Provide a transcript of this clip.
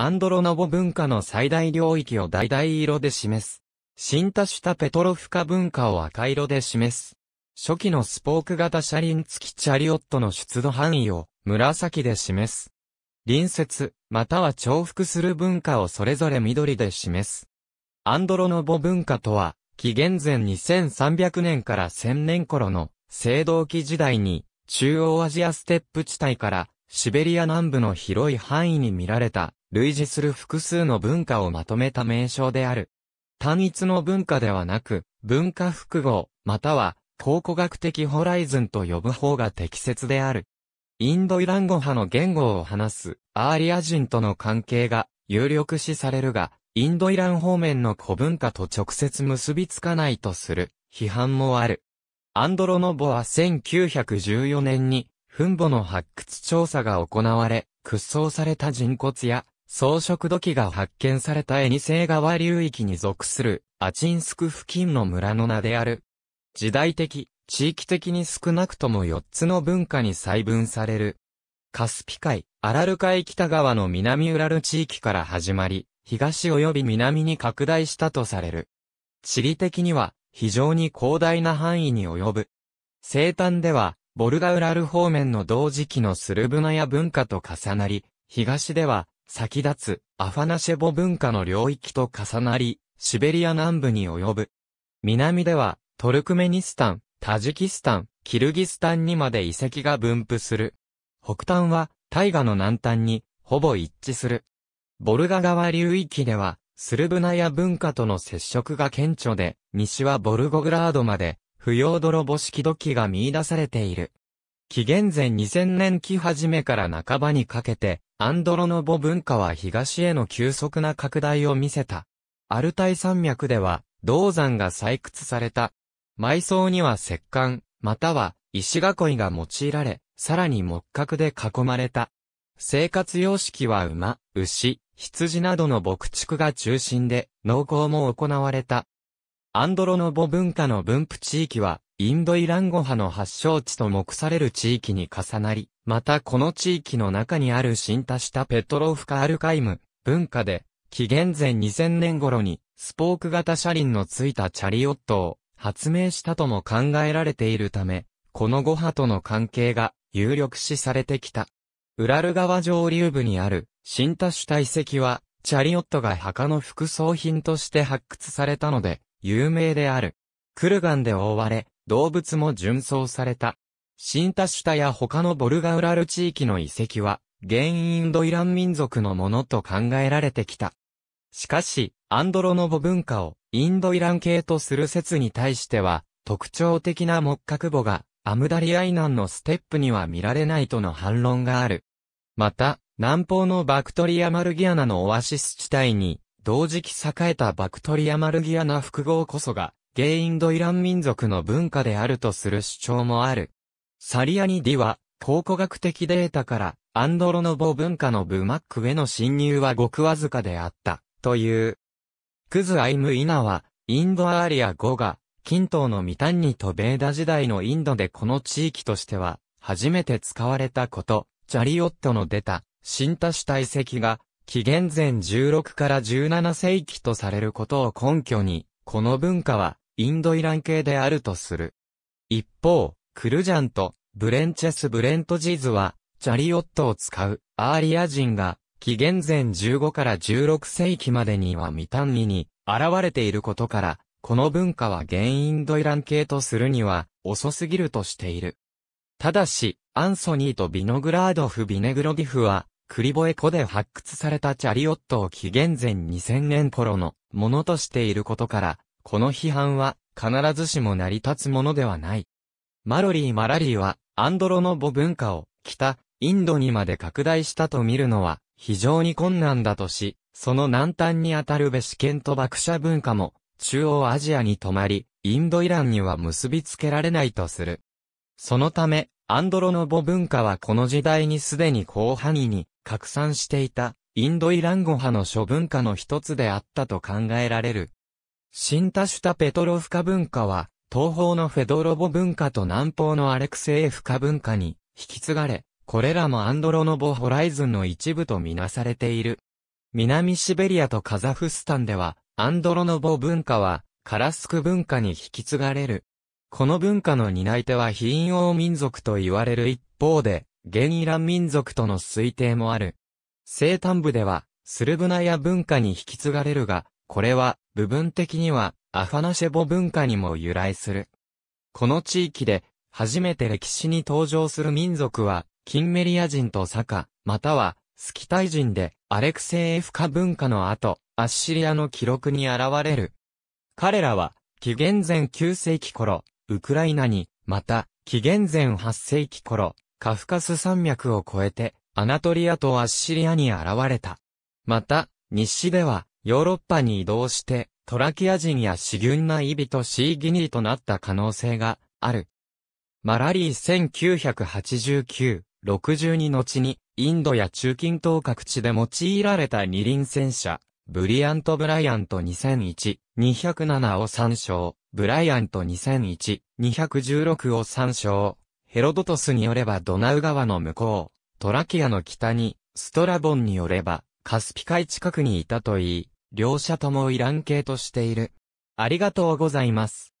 アンドロノボ文化の最大領域を橙色で示す。タシュタペトロフカ文化を赤色で示す。初期のスポーク型車輪付きチャリオットの出土範囲を紫で示す。隣接、または重複する文化をそれぞれ緑で示す。アンドロノボ文化とは、紀元前2300年から1000年頃の青銅器時代に中央アジアステップ地帯からシベリア南部の広い範囲に見られた類似する複数の文化をまとめた名称である。単一の文化ではなく、文化複合、または、考古学的ホライズンと呼ぶ方が適切である。インドイラン語派の言語を話す、アーリア人との関係が、有力視されるが、インドイラン方面の古文化と直接結びつかないとする、批判もある。アンドロノボは1914年に、墳墓の発掘調査が行われ、掘葬された人骨や装飾土器が発見されたエニセイ川流域に属するアチンスク付近の村の名である。時代的、地域的に少なくとも4つの文化に細分される。カスピ海、アラル海北側の南ウラル地域から始まり、東及び南に拡大したとされる。地理的には非常に広大な範囲に及ぶ。西端では、ボルガウラル方面の同時期のスルブナヤ文化と重なり、東では先立つアファナシェボ文化の領域と重なり、シベリア南部に及ぶ。南では、トルクメニスタン、タジキスタン、キルギスタンにまで遺跡が分布する。北端は、大河の南端に、ほぼ一致する。ボルガ川流域では、スルブナや文化との接触が顕著で、西はボルゴグラードまで、不要泥棒式土器が見出されている。紀元前2000年期初めから半ばにかけて、アンドロノボ文化は東への急速な拡大を見せた。アルタイ山脈では、銅山が採掘された。埋葬には石棺、または石囲いが用いられ、さらに木格で囲まれた。生活様式は馬、牛、羊などの牧畜が中心で、農耕も行われた。アンドロノボ文化の分布地域は、インドイラン語派の発祥地と目される地域に重なり、またこの地域の中にある新田したペトロフカアルカイム、文化で、紀元前2000年頃に、スポーク型車輪のついたチャリオットを発明したとも考えられているため、この5波との関係が有力視されてきた。ウラル川上流部にある新多主体石は、チャリオットが墓の副葬品として発掘されたので、有名である。クルガンで覆われ、動物も純装された。シンタシュタや他のボルガウラル地域の遺跡は、原インドイラン民族のものと考えられてきた。しかし、アンドロノボ文化をインドイラン系とする説に対しては、特徴的な木格母がアムダリアイナンのステップには見られないとの反論がある。また、南方のバクトリアマルギアナのオアシス地帯に、同時期栄えたバクトリアマルギアナ複合こそが、ゲインドイラン民族の文化であるとする主張もある。サリアニディは、考古学的データから、アンドロノボ文化のブマックへの侵入はごくわずかであった、という。クズアイムイナは、インドアーリア語が、近東のミタンニとベーダ時代のインドでこの地域としては、初めて使われたこと、チャリオットの出た、新多種体積が、紀元前16から17世紀とされることを根拠に、この文化は、インドイラン系であるとする。一方、クルジャンとブレンチェス・ブレントジーズは、チャリオットを使うアーリア人が、紀元前15から16世紀までにはミタンニに現れていることから、この文化は原因ドイラン系とするには遅すぎるとしている。ただし、アンソニーとビノグラードフ・ビネグロディフは、クリボエ湖で発掘されたチャリオットを紀元前2000年頃のものとしていることから、この批判は必ずしも成り立つものではない。マロリー・マラリーは、アンドロノボ文化を、北、インドにまで拡大したと見るのは、非常に困難だとし、その南端にあたるベシケント爆者文化も、中央アジアに止まり、インドイランには結びつけられないとする。そのため、アンドロノボ文化はこの時代にすでに広範囲に拡散していた、インドイラン語派の諸文化の一つであったと考えられる。シンタシュタペトロフカ文化は、東方のフェドロボ文化と南方のアレクセイフカ文化に引き継がれ、これらもアンドロノボホライズンの一部とみなされている。南シベリアとカザフスタンでは、アンドロノボ文化はカラスク文化に引き継がれる。この文化の担い手は貧王民族と言われる一方で、ゲンイラン民族との推定もある。西端部では、スルブナヤ文化に引き継がれるが、これは、部分的には、アファナシェボ文化にも由来する。この地域で、初めて歴史に登場する民族は、キンメリア人とサカ、または、スキタイ人で、アレクセイエフカ文化の後、アッシリアの記録に現れる。彼らは、紀元前9世紀頃、ウクライナに、また、紀元前8世紀頃、カフカス山脈を越えて、アナトリアとアッシリアに現れた。また、西では、ヨーロッパに移動して、トラキア人や死イビとシーギニーとなった可能性がある。マラリー1989-62後に、インドや中近東各地で用いられた二輪戦車、ブリアント・ブライアント2001、207を参照、ブライアント2001、216を参照。ヘロドトスによればドナウ川の向こう、トラキアの北に、ストラボンによれば、カスピ海近くにいたといい、両者ともイラン系としている。ありがとうございます。